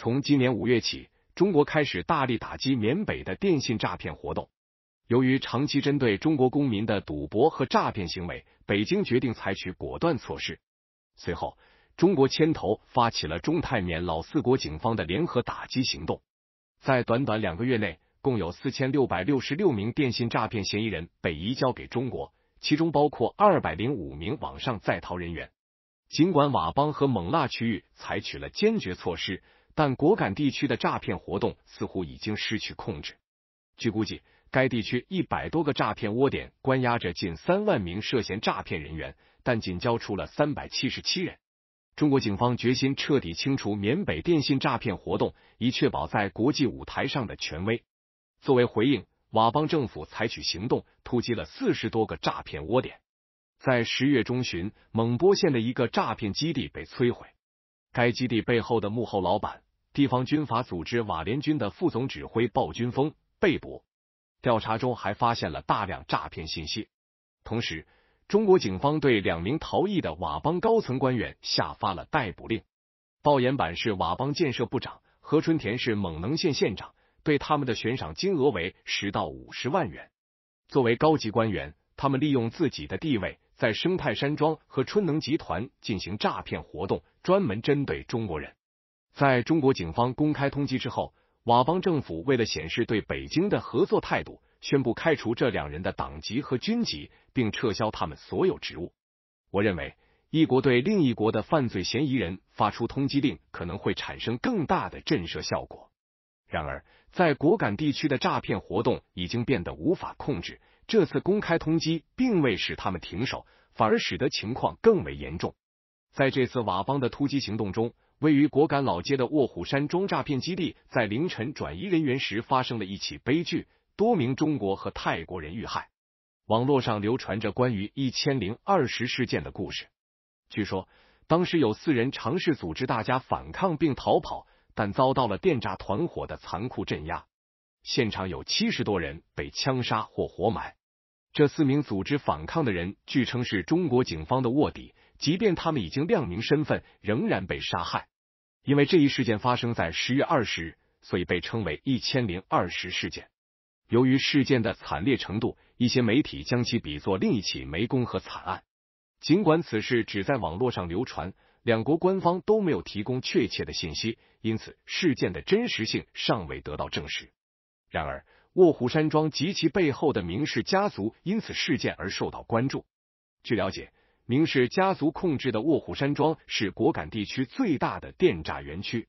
从今年五月起，中国开始大力打击缅北的电信诈骗活动。由于长期针对中国公民的赌博和诈骗行为，北京决定采取果断措施。随后，中国牵头发起了中泰缅老四国警方的联合打击行动。在短短两个月内，共有四千六百六十六名电信诈骗嫌疑人被移交给中国，其中包括二百零五名网上在逃人员。尽管佤邦和勐腊区域采取了坚决措施，但果敢地区的诈骗活动似乎已经失去控制。据估计，该地区一百多个诈骗窝点关押着近三万名涉嫌诈骗人员，但仅交出了三百七十七人。中国警方决心彻底清除缅北电信诈骗活动，以确保在国际舞台上的权威。作为回应，佤邦政府采取行动，突击了四十多个诈骗窝点。在十月中旬，勐波县的一个诈骗基地被摧毁。该基地背后的幕后老板。地方军阀组织瓦联军的副总指挥鲍军峰被捕，调查中还发现了大量诈骗信息。同时，中国警方对两名逃逸的佤邦高层官员下发了逮捕令。鲍延板是佤邦建设部长，何春田是蒙能县县长，对他们的悬赏金额为十到五十万元。作为高级官员，他们利用自己的地位，在生态山庄和春能集团进行诈骗活动，专门针对中国人。在中国警方公开通缉之后，佤邦政府为了显示对北京的合作态度，宣布开除这两人的党籍和军籍，并撤销他们所有职务。我认为，一国对另一国的犯罪嫌疑人发出通缉令，可能会产生更大的震慑效果。然而，在果敢地区的诈骗活动已经变得无法控制，这次公开通缉并未使他们停手，反而使得情况更为严重。在这次佤邦的突击行动中，位于果敢老街的卧虎山庄诈骗基地，在凌晨转移人员时发生了一起悲剧，多名中国和泰国人遇害。网络上流传着关于一千零二十事件的故事。据说，当时有四人尝试组织大家反抗并逃跑，但遭到了电诈团伙的残酷镇压。现场有七十多人被枪杀或活埋。这四名组织反抗的人，据称是中国警方的卧底。即便他们已经亮明身份，仍然被杀害。因为这一事件发生在十月二十日，所以被称为“一千零二十事件”。由于事件的惨烈程度，一些媒体将其比作另一起湄公河惨案。尽管此事只在网络上流传，两国官方都没有提供确切的信息，因此事件的真实性尚未得到证实。然而，卧虎山庄及其背后的名氏家族因此事件而受到关注。据了解。明氏家族控制的卧虎山庄是果敢地区最大的电诈园区。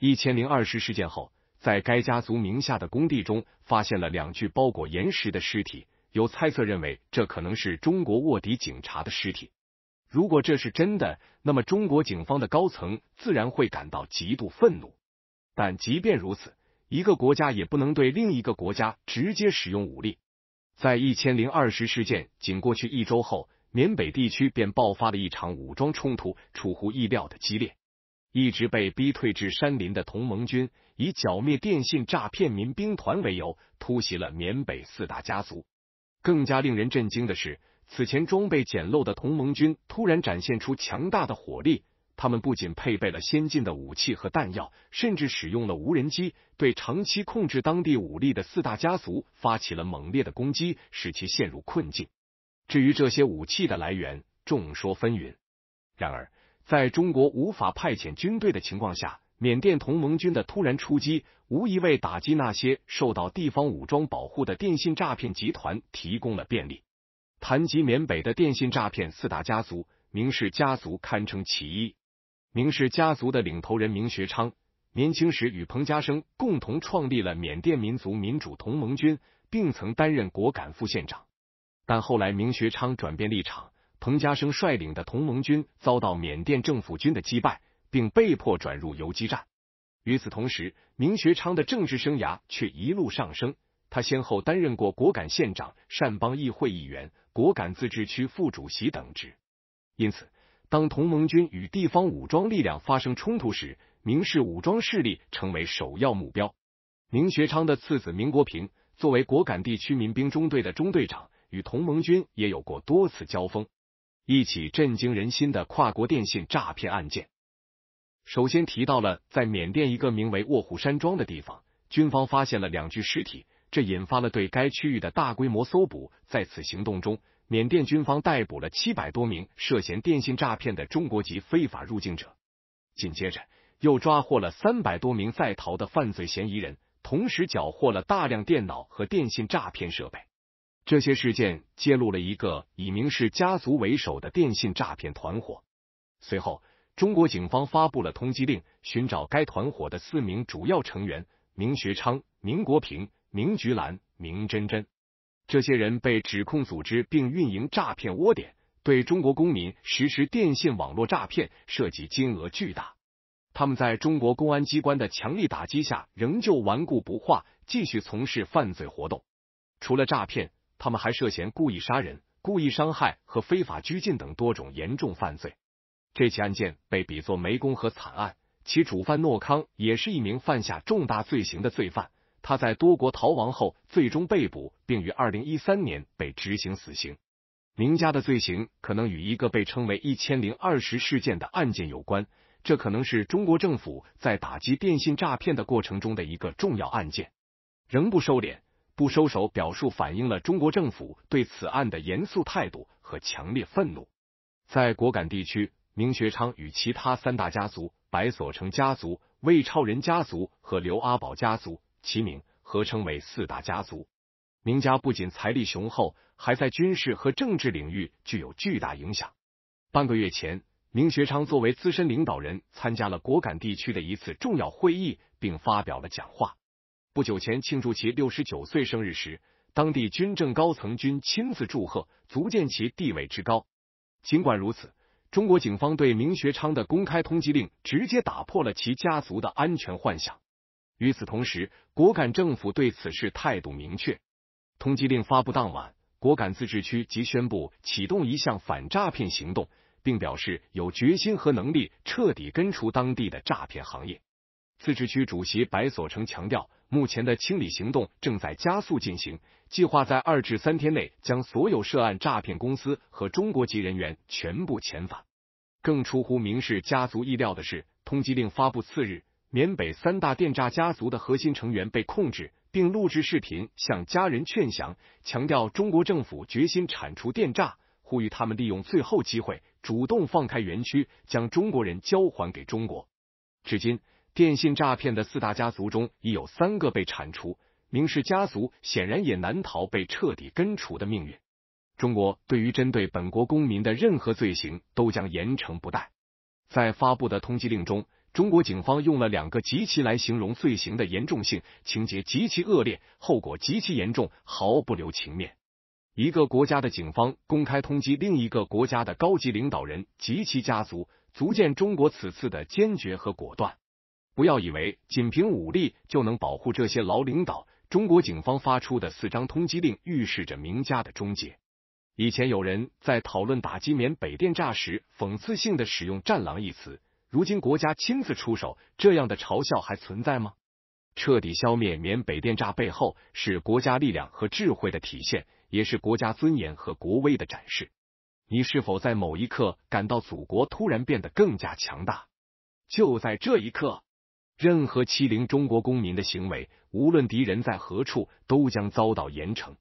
一千零二十事件后，在该家族名下的工地中发现了两具包裹岩石的尸体，有猜测认为这可能是中国卧底警察的尸体。如果这是真的，那么中国警方的高层自然会感到极度愤怒。但即便如此，一个国家也不能对另一个国家直接使用武力。在一千零二十事件仅过去一周后。缅北地区便爆发了一场武装冲突，出乎意料的激烈。一直被逼退至山林的同盟军，以剿灭电信诈骗民兵团为由，突袭了缅北四大家族。更加令人震惊的是，此前装备简陋的同盟军突然展现出强大的火力。他们不仅配备了先进的武器和弹药，甚至使用了无人机，对长期控制当地武力的四大家族发起了猛烈的攻击，使其陷入困境。至于这些武器的来源，众说纷纭。然而，在中国无法派遣军队的情况下，缅甸同盟军的突然出击，无疑为打击那些受到地方武装保护的电信诈骗集团提供了便利。谈及缅北的电信诈骗四大家族，明氏家族堪称其一。明氏家族的领头人明学昌，年轻时与彭家声共同创立了缅甸民族民主同盟军，并曾担任果敢副县长。但后来，明学昌转变立场，彭家声率领的同盟军遭到缅甸政府军的击败，并被迫转入游击战。与此同时，明学昌的政治生涯却一路上升，他先后担任过果敢县长、善邦议会议员、果敢自治区副主席等职。因此，当同盟军与地方武装力量发生冲突时，明氏武装势力成为首要目标。明学昌的次子明国平，作为果敢地区民兵中队的中队长。与同盟军也有过多次交锋。一起震惊人心的跨国电信诈骗案件，首先提到了在缅甸一个名为卧虎山庄的地方，军方发现了两具尸体，这引发了对该区域的大规模搜捕。在此行动中，缅甸军方逮捕了七百多名涉嫌电信诈骗的中国籍非法入境者，紧接着又抓获了三百多名在逃的犯罪嫌疑人，同时缴获了大量电脑和电信诈骗设备。这些事件揭露了一个以明氏家族为首的电信诈骗团伙。随后，中国警方发布了通缉令，寻找该团伙的四名主要成员：明学昌、明国平、明菊兰、明珍珍。这些人被指控组织并运营诈骗窝点，对中国公民实施电信网络诈骗，涉及金额巨大。他们在中国公安机关的强力打击下，仍旧顽固不化，继续从事犯罪活动。除了诈骗，他们还涉嫌故意杀人、故意伤害和非法拘禁等多种严重犯罪。这起案件被比作湄公河惨案，其主犯诺康也是一名犯下重大罪行的罪犯。他在多国逃亡后，最终被捕，并于二零一三年被执行死刑。明家的罪行可能与一个被称为“一千零二十事件”的案件有关，这可能是中国政府在打击电信诈骗的过程中的一个重要案件，仍不收敛。不收手表述反映了中国政府对此案的严肃态度和强烈愤怒。在果敢地区，明学昌与其他三大家族——白所成家族、魏超仁家族和刘阿宝家族——齐名，合称为四大家族。明家不仅财力雄厚，还在军事和政治领域具有巨大影响。半个月前，明学昌作为资深领导人，参加了果敢地区的一次重要会议，并发表了讲话。不久前庆祝其六十九岁生日时，当地军政高层均亲自祝贺，足见其地位之高。尽管如此，中国警方对明学昌的公开通缉令直接打破了其家族的安全幻想。与此同时，果敢政府对此事态度明确。通缉令发布当晚，果敢自治区即宣布启动一项反诈骗行动，并表示有决心和能力彻底根除当地的诈骗行业。自治区主席白所成强调。目前的清理行动正在加速进行，计划在二至三天内将所有涉案诈骗公司和中国籍人员全部遣返。更出乎明氏家族意料的是，通缉令发布次日，缅北三大电诈家族的核心成员被控制，并录制视频向家人劝降，强调中国政府决心铲除电诈，呼吁他们利用最后机会主动放开园区，将中国人交还给中国。至今。电信诈骗的四大家族中已有三个被铲除，明氏家族显然也难逃被彻底根除的命运。中国对于针对本国公民的任何罪行都将严惩不贷。在发布的通缉令中，中国警方用了两个“极其”来形容罪行的严重性：情节极其恶劣，后果极其严重，毫不留情面。一个国家的警方公开通缉另一个国家的高级领导人及其家族，足见中国此次的坚决和果断。不要以为仅凭武力就能保护这些老领导。中国警方发出的四张通缉令，预示着名家的终结。以前有人在讨论打击缅北电诈时，讽刺性的使用“战狼”一词。如今国家亲自出手，这样的嘲笑还存在吗？彻底消灭缅北电诈背后是国家力量和智慧的体现，也是国家尊严和国威的展示。你是否在某一刻感到祖国突然变得更加强大？就在这一刻。任何欺凌中国公民的行为，无论敌人在何处，都将遭到严惩。